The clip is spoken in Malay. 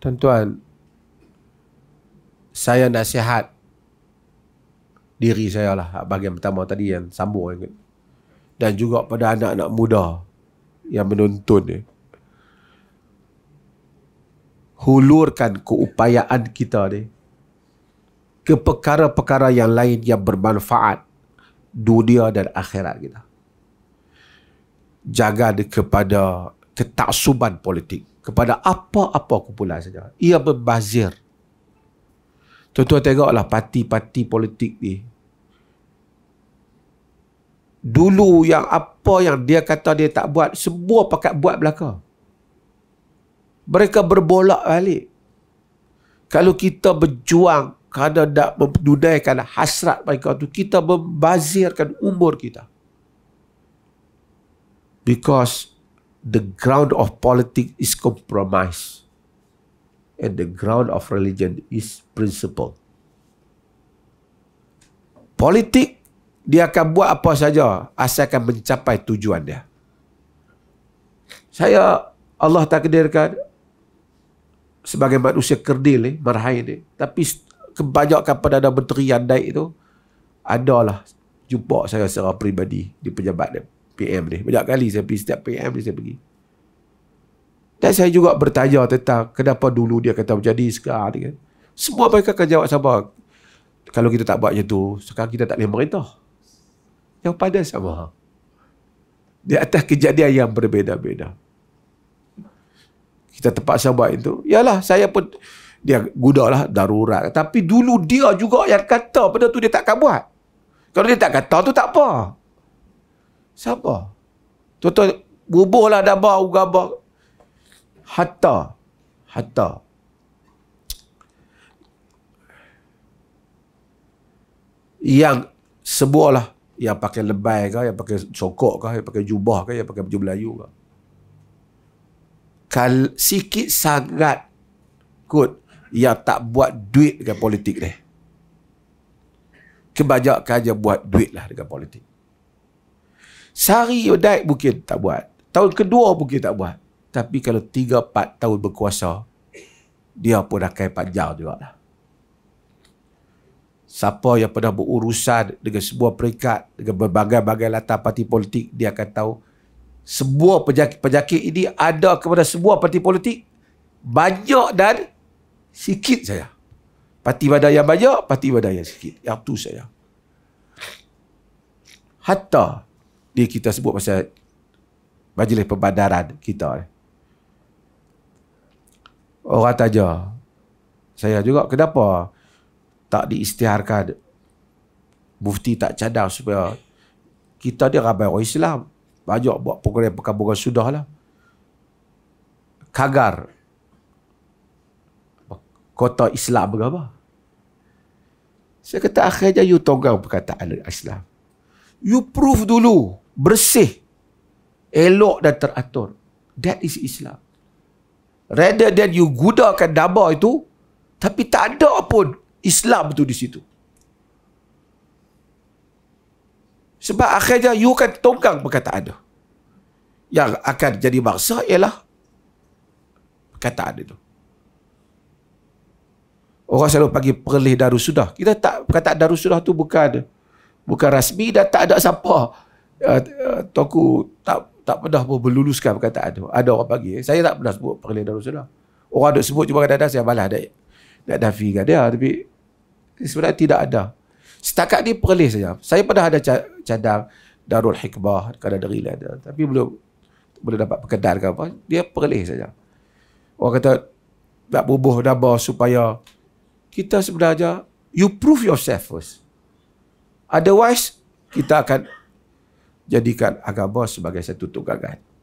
Tuan-tuan, saya nasihat diri saya lah bagian pertama tadi yang sambung dan juga pada anak-anak muda yang menonton ni hulurkan keupayaan kita ni ke perkara-perkara yang lain yang bermanfaat dunia dan akhirat kita jaga kepada ketaksuban politik kepada apa-apa kumpulan saja. Ia berbazir. Tuan-tuan tengoklah parti-parti politik ni. Dulu yang apa yang dia kata dia tak buat, semua pakat buat belaka. Mereka berbolak balik. Kalau kita berjuang kerana nak mendudaikan hasrat mereka tu, kita membazirkan umur kita. Because the ground of politics is compromise and the ground of religion is principle. Politik dia akan buat apa saja asalkan mencapai tujuan dia. Saya Allah tak takdirkan sebagai manusia kerdil ni, marhain ni. Tapi kebanyakan pada ada menteri yang daik tu, adalah jumpa saya secara peribadi di pejabat dia. PM ni. Banyak kali saya pergi. Setiap PM ni saya pergi. Dan saya juga bertanya tentang kenapa dulu dia kata menjadi sekarang ni kan. Semua mereka akan jawab sama. Kalau kita tak buat macam tu, sekarang kita tak boleh merintah. Yang pada sama. Di atas kejadian yang berbeda-beda. Kita terpaksa buat itu. Yalah, saya pun dia gudalah darurat. Tapi dulu dia juga yang kata benda tu dia takkan buat. Kalau dia tak kata tu tak apa. Siapa? Tuan-tuan, bubuhlah bau gabak, Hatta. Hatta. Yang sebuah lah. Yang pakai lebay kah, yang pakai sokok kah, yang pakai jubah kah, yang pakai baju Melayu kah. Kal sikit sangat kot yang tak buat duit dengan politik ni. Kebanyakan je buat duit lah dengan politik. Sari daik mungkin tak buat. Tahun kedua mungkin tak buat. Tapi kalau tiga, empat tahun berkuasa, dia pun akan panjang juga lah. Siapa yang pernah berurusan dengan sebuah perikat dengan berbagai-bagai latar parti politik, dia akan tahu sebuah penyakit, penyakit ini ada kepada sebuah parti politik banyak dan sikit saya. Parti mana yang banyak, parti mana yang sikit. Yang tu saya. Hatta dia kita sebut pasal majlis perbandaran kita ni. Eh. Orang tanya, saya juga, kenapa tak diistiharkan mufti tak cadang supaya kita dia ramai orang Islam. Banyak buat pengurian perkampungan sudah lah. Kagar. Kota Islam berapa? Saya kata akhirnya you tonggang perkataan Islam. You prove dulu bersih, elok dan teratur. That is Islam. Rather than you gudakan daba itu, tapi tak ada pun Islam tu di situ. Sebab akhirnya you akan tonggang perkataan tu. Yang akan jadi bangsa ialah perkataan itu. Orang selalu pergi perlih darusudah. Kita tak perkataan darusudah tu bukan bukan rasmi dan tak ada siapa Ah, ah, toku tak tak pernah pun berluluskan perkataan tu. Ada orang panggil. Saya tak pernah sebut panggil dalam sana. Orang ada sebut cuma kadang-kadang saya balas nak, nak dafikan dia. Tapi sebenarnya tidak ada. Setakat ni perlis saja. Saya pernah ada cadang Darul Hikmah. Kadang dari lain. Tapi belum belum dapat perkenal ke apa. Dia perlis saja. Orang kata nak bubuh nama supaya kita sebenarnya you prove yourself first. Otherwise kita akan jadikan agama sebagai satu tugasan.